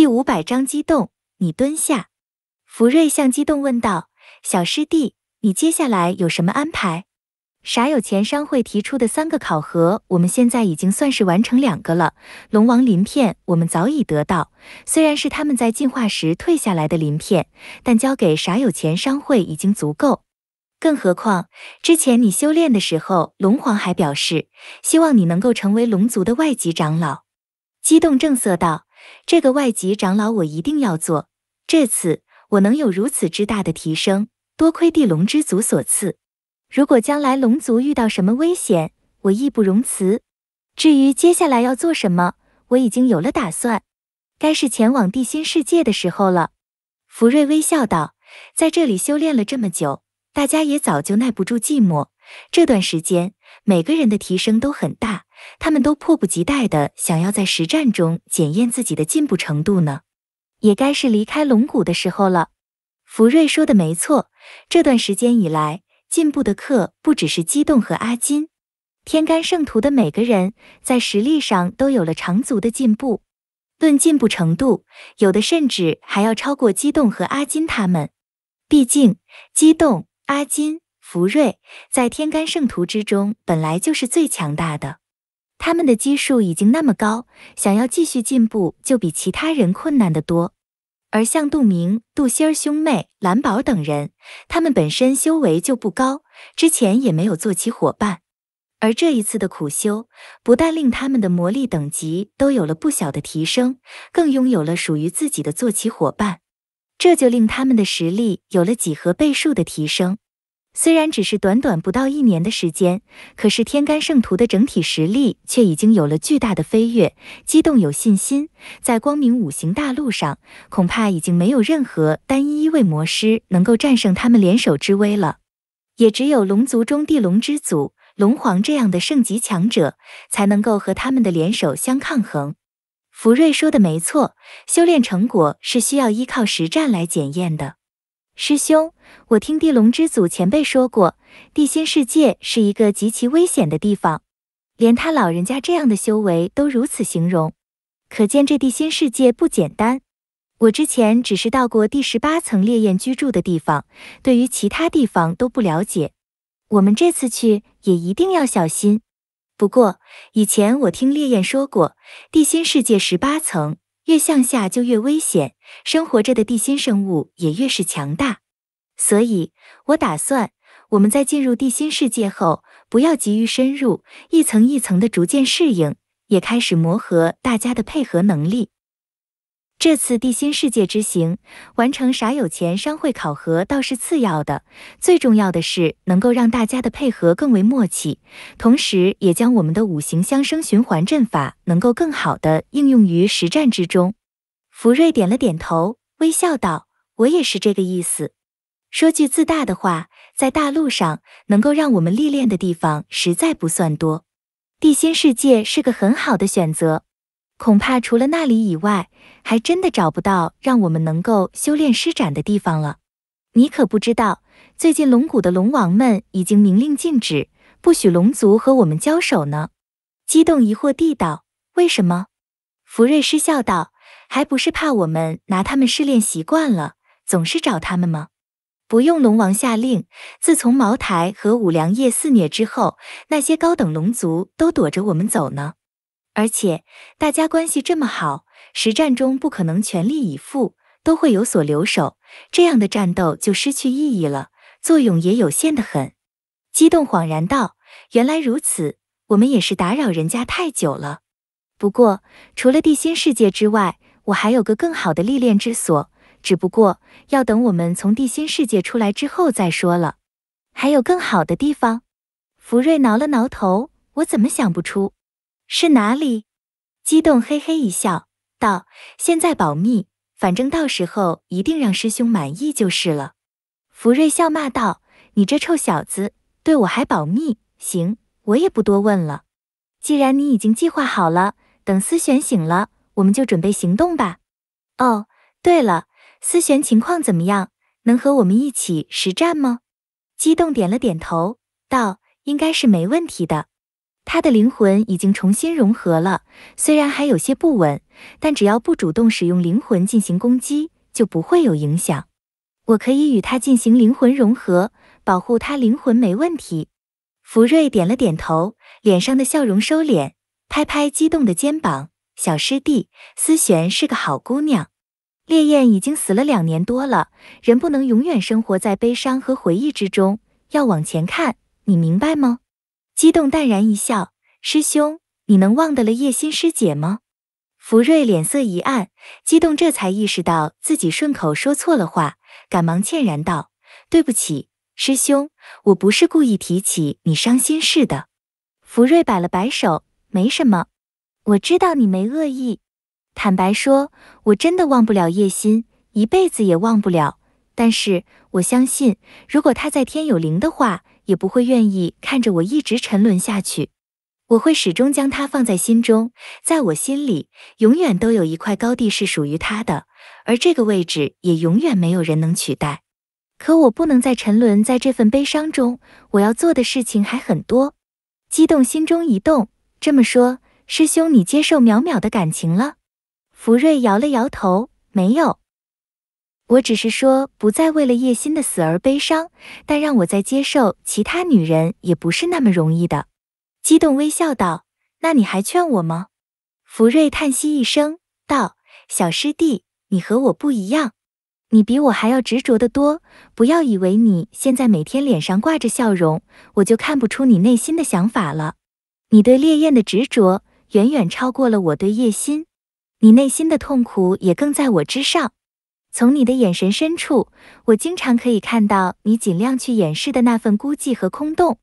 第五百章，激动。你蹲下，福瑞向激动问道：“小师弟，你接下来有什么安排？”“傻有钱商会提出的三个考核，我们现在已经算是完成两个了。龙王鳞片我们早已得到，虽然是他们在进化时退下来的鳞片，但交给傻有钱商会已经足够。更何况之前你修炼的时候，龙皇还表示希望你能够成为龙族的外籍长老。”激动正色道。这个外籍长老我一定要做，这次我能有如此之大的提升，多亏地龙之族所赐。如果将来龙族遇到什么危险，我义不容辞。至于接下来要做什么，我已经有了打算，该是前往地心世界的时候了。福瑞微笑道：“在这里修炼了这么久，大家也早就耐不住寂寞。”这段时间，每个人的提升都很大，他们都迫不及待地想要在实战中检验自己的进步程度呢。也该是离开龙骨的时候了。福瑞说的没错，这段时间以来，进步的课不只是激动和阿金，天干圣徒的每个人在实力上都有了长足的进步。论进步程度，有的甚至还要超过激动和阿金他们。毕竟，激动、阿金。福瑞在天干圣徒之中本来就是最强大的，他们的基数已经那么高，想要继续进步就比其他人困难得多。而像杜明、杜心儿兄妹、蓝宝等人，他们本身修为就不高，之前也没有坐骑伙伴。而这一次的苦修，不但令他们的魔力等级都有了不小的提升，更拥有了属于自己的坐骑伙伴，这就令他们的实力有了几何倍数的提升。虽然只是短短不到一年的时间，可是天干圣徒的整体实力却已经有了巨大的飞跃。激动，有信心，在光明五行大陆上，恐怕已经没有任何单一一位魔师能够战胜他们联手之威了。也只有龙族中地龙之祖龙皇这样的圣级强者，才能够和他们的联手相抗衡。福瑞说的没错，修炼成果是需要依靠实战来检验的。师兄，我听地龙之祖前辈说过，地心世界是一个极其危险的地方，连他老人家这样的修为都如此形容，可见这地心世界不简单。我之前只是到过第十八层烈焰居住的地方，对于其他地方都不了解。我们这次去也一定要小心。不过以前我听烈焰说过，地心世界十八层。越向下就越危险，生活着的地心生物也越是强大，所以，我打算我们在进入地心世界后，不要急于深入，一层一层的逐渐适应，也开始磨合大家的配合能力。这次地心世界之行，完成啥有钱商会考核倒是次要的，最重要的是能够让大家的配合更为默契，同时也将我们的五行相生循环阵法能够更好的应用于实战之中。福瑞点了点头，微笑道：“我也是这个意思。说句自大的话，在大陆上能够让我们历练的地方实在不算多，地心世界是个很好的选择。”恐怕除了那里以外，还真的找不到让我们能够修炼施展的地方了。你可不知道，最近龙谷的龙王们已经明令禁止，不许龙族和我们交手呢。激动疑惑地道：“为什么？”福瑞失笑道：“还不是怕我们拿他们试炼习惯了，总是找他们吗？”不用龙王下令，自从茅台和五粮液肆虐之后，那些高等龙族都躲着我们走呢。而且大家关系这么好，实战中不可能全力以赴，都会有所留守，这样的战斗就失去意义了，作用也有限的很。激动恍然道：“原来如此，我们也是打扰人家太久了。不过除了地心世界之外，我还有个更好的历练之所，只不过要等我们从地心世界出来之后再说了。”还有更好的地方？福瑞挠了挠头，我怎么想不出？是哪里？激动嘿嘿一笑，道：“现在保密，反正到时候一定让师兄满意就是了。”福瑞笑骂道：“你这臭小子，对我还保密？行，我也不多问了。既然你已经计划好了，等思璇醒了，我们就准备行动吧。”哦，对了，思璇情况怎么样？能和我们一起实战吗？激动点了点头，道：“应该是没问题的。”他的灵魂已经重新融合了，虽然还有些不稳，但只要不主动使用灵魂进行攻击，就不会有影响。我可以与他进行灵魂融合，保护他灵魂没问题。福瑞点了点头，脸上的笑容收敛，拍拍激动的肩膀：“小师弟，思璇是个好姑娘。烈焰已经死了两年多了，人不能永远生活在悲伤和回忆之中，要往前看，你明白吗？”激动淡然一笑，师兄，你能忘得了叶心师姐吗？福瑞脸色一暗，激动这才意识到自己顺口说错了话，赶忙歉然道：“对不起，师兄，我不是故意提起你伤心事的。”福瑞摆了摆手，没什么，我知道你没恶意。坦白说，我真的忘不了叶心，一辈子也忘不了。但是我相信，如果她在天有灵的话。也不会愿意看着我一直沉沦下去，我会始终将他放在心中，在我心里永远都有一块高地是属于他的，而这个位置也永远没有人能取代。可我不能再沉沦在这份悲伤中，我要做的事情还很多。激动心中一动，这么说，师兄你接受淼淼的感情了？福瑞摇了摇头，没有。我只是说不再为了叶心的死而悲伤，但让我再接受其他女人也不是那么容易的。激动微笑道：“那你还劝我吗？”福瑞叹息一声道：“小师弟，你和我不一样，你比我还要执着得多。不要以为你现在每天脸上挂着笑容，我就看不出你内心的想法了。你对烈焰的执着远远超过了我对叶心，你内心的痛苦也更在我之上。”从你的眼神深处，我经常可以看到你尽量去掩饰的那份孤寂和空洞。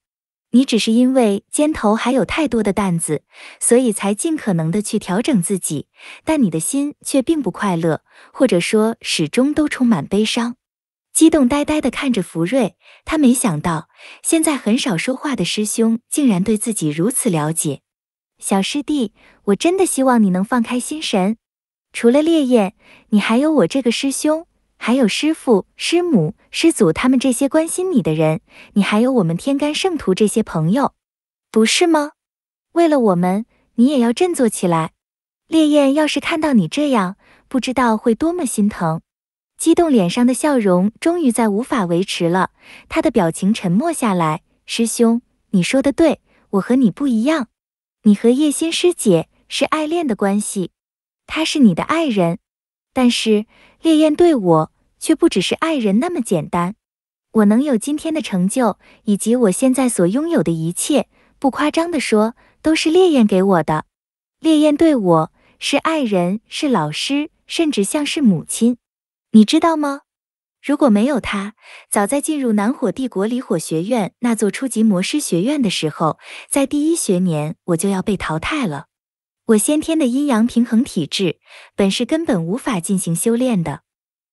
你只是因为肩头还有太多的担子，所以才尽可能的去调整自己，但你的心却并不快乐，或者说始终都充满悲伤。激动呆呆的看着福瑞，他没想到现在很少说话的师兄竟然对自己如此了解。小师弟，我真的希望你能放开心神。除了烈焰，你还有我这个师兄，还有师父、师母、师祖，他们这些关心你的人，你还有我们天干圣徒这些朋友，不是吗？为了我们，你也要振作起来。烈焰要是看到你这样，不知道会多么心疼。激动脸上的笑容终于在无法维持了，他的表情沉默下来。师兄，你说的对，我和你不一样，你和叶心师姐是爱恋的关系。他是你的爱人，但是烈焰对我却不只是爱人那么简单。我能有今天的成就，以及我现在所拥有的一切，不夸张的说，都是烈焰给我的。烈焰对我是爱人，是老师，甚至像是母亲。你知道吗？如果没有他，早在进入南火帝国离火学院那座初级魔师学院的时候，在第一学年我就要被淘汰了。我先天的阴阳平衡体质，本是根本无法进行修炼的。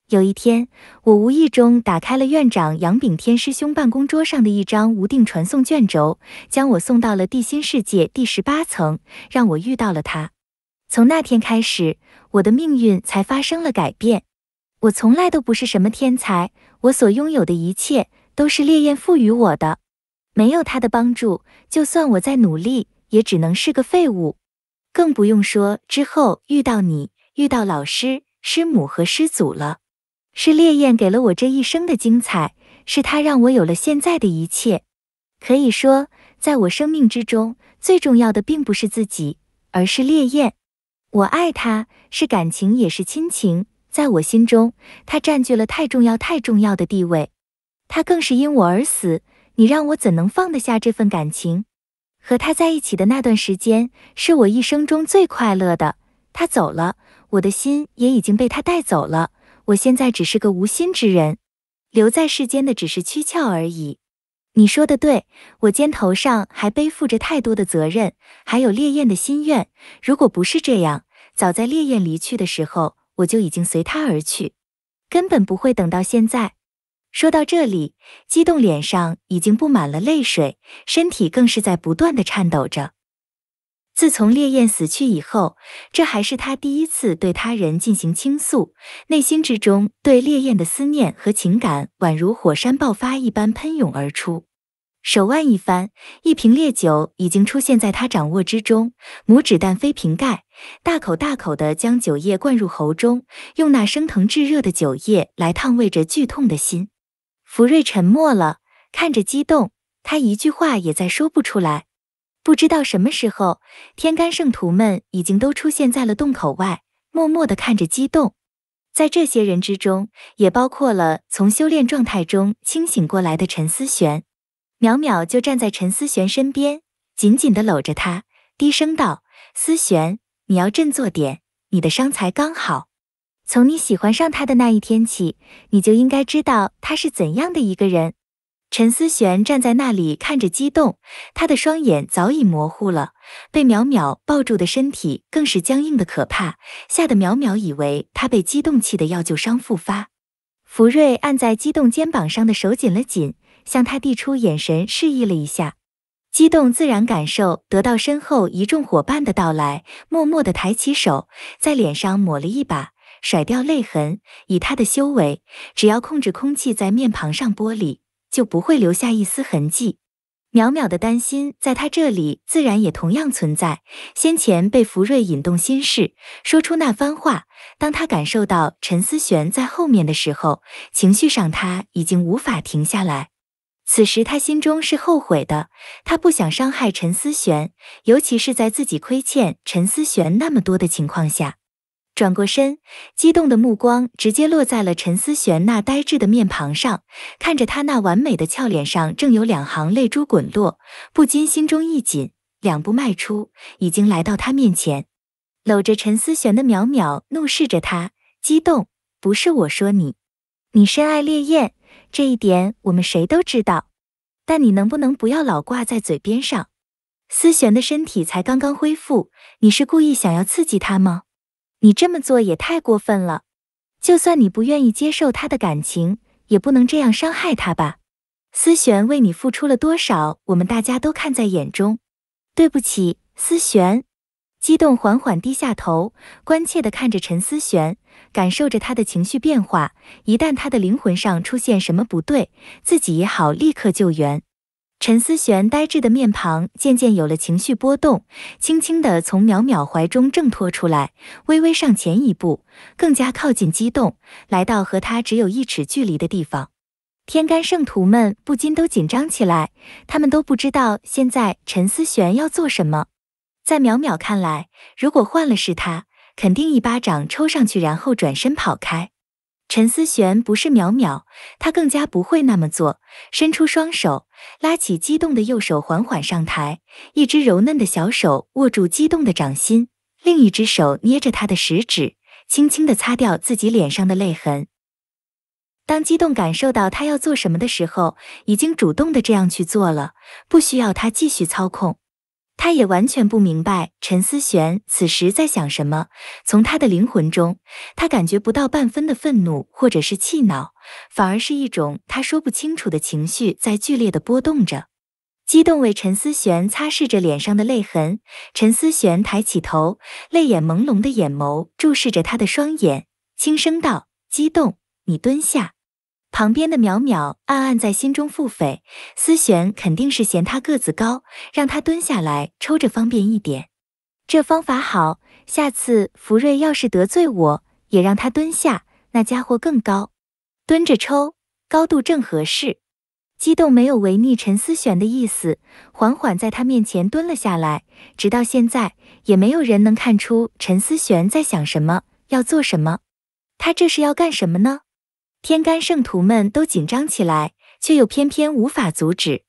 有一天，我无意中打开了院长杨炳天师兄办公桌上的一张无定传送卷轴，将我送到了地心世界第十八层，让我遇到了他。从那天开始，我的命运才发生了改变。我从来都不是什么天才，我所拥有的一切都是烈焰赋予我的。没有他的帮助，就算我再努力，也只能是个废物。更不用说之后遇到你，遇到老师、师母和师祖了。是烈焰给了我这一生的精彩，是他让我有了现在的一切。可以说，在我生命之中，最重要的并不是自己，而是烈焰。我爱他，是感情，也是亲情。在我心中，他占据了太重要、太重要的地位。他更是因我而死，你让我怎能放得下这份感情？和他在一起的那段时间是我一生中最快乐的。他走了，我的心也已经被他带走了。我现在只是个无心之人，留在世间的只是躯壳而已。你说的对，我肩头上还背负着太多的责任，还有烈焰的心愿。如果不是这样，早在烈焰离去的时候，我就已经随他而去，根本不会等到现在。说到这里，激动脸上已经布满了泪水，身体更是在不断的颤抖着。自从烈焰死去以后，这还是他第一次对他人进行倾诉，内心之中对烈焰的思念和情感宛如火山爆发一般喷涌而出。手腕一翻，一瓶烈酒已经出现在他掌握之中，拇指弹飞瓶盖，大口大口的将酒液灌入喉中，用那升腾炙热的酒液来烫慰着剧痛的心。福瑞沉默了，看着激动，他一句话也再说不出来。不知道什么时候，天干圣徒们已经都出现在了洞口外，默默地看着激动。在这些人之中，也包括了从修炼状态中清醒过来的陈思璇。淼淼就站在陈思璇身边，紧紧地搂着她，低声道：“思璇，你要振作点，你的伤才刚好。”从你喜欢上他的那一天起，你就应该知道他是怎样的一个人。陈思璇站在那里看着激动，他的双眼早已模糊了，被淼淼抱住的身体更是僵硬的可怕，吓得淼淼以为他被激动气得要旧伤复发。福瑞按在激动肩膀上的手紧了紧，向他递出眼神示意了一下。激动自然感受得到身后一众伙伴的到来，默默地抬起手，在脸上抹了一把。甩掉泪痕，以他的修为，只要控制空气在面庞上剥离，就不会留下一丝痕迹。淼淼的担心，在他这里自然也同样存在。先前被福瑞引动心事，说出那番话。当他感受到陈思璇在后面的时候，情绪上他已经无法停下来。此时他心中是后悔的，他不想伤害陈思璇，尤其是在自己亏欠陈思璇那么多的情况下。转过身，激动的目光直接落在了陈思璇那呆滞的面庞上，看着她那完美的俏脸上正有两行泪珠滚落，不禁心中一紧，两步迈出，已经来到她面前，搂着陈思璇的淼淼怒视着他，激动：“不是我说你，你深爱烈焰这一点我们谁都知道，但你能不能不要老挂在嘴边上？思璇的身体才刚刚恢复，你是故意想要刺激她吗？”你这么做也太过分了，就算你不愿意接受他的感情，也不能这样伤害他吧？思璇为你付出了多少，我们大家都看在眼中。对不起，思璇。激动，缓缓低下头，关切地看着陈思璇，感受着他的情绪变化。一旦他的灵魂上出现什么不对，自己也好立刻救援。陈思璇呆滞的面庞渐渐有了情绪波动，轻轻地从淼淼怀中挣脱出来，微微上前一步，更加靠近激动，来到和他只有一尺距离的地方。天干圣徒们不禁都紧张起来，他们都不知道现在陈思璇要做什么。在淼淼看来，如果换了是他，肯定一巴掌抽上去，然后转身跑开。陈思璇不是淼淼，她更加不会那么做。伸出双手，拉起激动的右手，缓缓上台。一只柔嫩的小手握住激动的掌心，另一只手捏着他的食指，轻轻的擦掉自己脸上的泪痕。当激动感受到他要做什么的时候，已经主动的这样去做了，不需要他继续操控。他也完全不明白陈思璇此时在想什么，从他的灵魂中，他感觉不到半分的愤怒或者是气恼，反而是一种他说不清楚的情绪在剧烈的波动着。激动为陈思璇擦拭着脸上的泪痕，陈思璇抬起头，泪眼朦胧的眼眸注视着他的双眼，轻声道：“激动，你蹲下。”旁边的淼淼暗暗在心中腹诽，思璇肯定是嫌他个子高，让他蹲下来抽着方便一点。这方法好，下次福瑞要是得罪我，也让他蹲下，那家伙更高，蹲着抽，高度正合适。激动没有违逆陈思璇的意思，缓缓在他面前蹲了下来。直到现在，也没有人能看出陈思璇在想什么，要做什么。他这是要干什么呢？天干圣徒们都紧张起来，却又偏偏无法阻止。